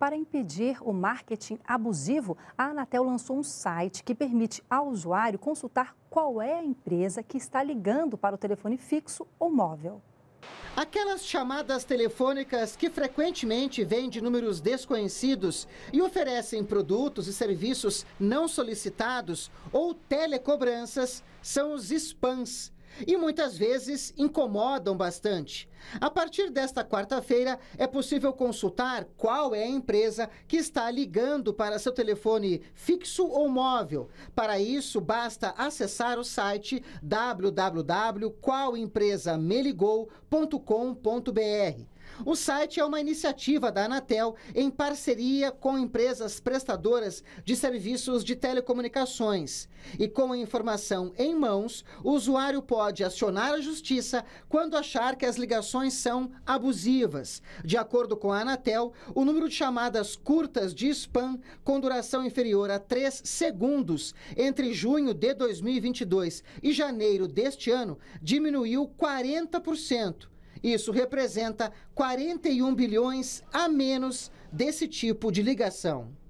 Para impedir o marketing abusivo, a Anatel lançou um site que permite ao usuário consultar qual é a empresa que está ligando para o telefone fixo ou móvel. Aquelas chamadas telefônicas que frequentemente vêm de números desconhecidos e oferecem produtos e serviços não solicitados ou telecobranças são os spams e muitas vezes incomodam bastante. A partir desta quarta-feira, é possível consultar qual é a empresa que está ligando para seu telefone fixo ou móvel. Para isso, basta acessar o site www.qualempresameligou.com.br. O site é uma iniciativa da Anatel em parceria com empresas prestadoras de serviços de telecomunicações. E com a informação em mãos, o usuário pode acionar a justiça quando achar que as ligações são abusivas. De acordo com a Anatel, o número de chamadas curtas de spam com duração inferior a 3 segundos entre junho de 2022 e janeiro deste ano diminuiu 40%. Isso representa 41 bilhões a menos desse tipo de ligação.